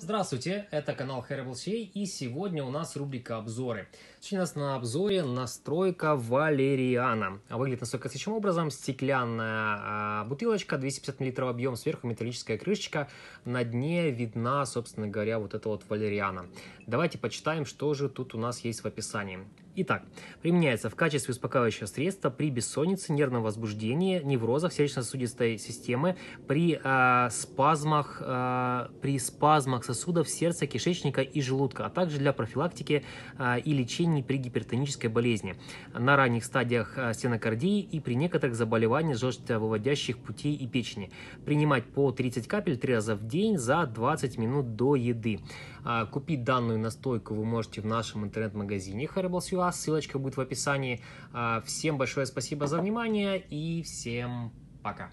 Здравствуйте, это канал Herbal.ca и сегодня у нас рубрика «Обзоры». Сегодня у нас на обзоре настройка валериана. А выглядит настройка следующим образом. Стеклянная а, бутылочка, 250 мл объем, сверху металлическая крышечка. На дне видна, собственно говоря, вот эта вот валериана. Давайте почитаем, что же тут у нас есть в описании. Итак, применяется в качестве успокаивающего средства при бессоннице, нервном возбуждении, неврозах сердечно-сосудистой системы, при э, спазмах, э, при спазмах сосудов сердца, кишечника и желудка, а также для профилактики э, и лечения при гипертонической болезни на ранних стадиях стенокардии и при некоторых заболеваниях желчевыводящих путей и печени. Принимать по 30 капель 3 раза в день за 20 минут до еды. Купить данную настойку вы можете в нашем интернет-магазине Herbals.ua ссылочка будет в описании. А, всем большое спасибо за внимание и всем пока!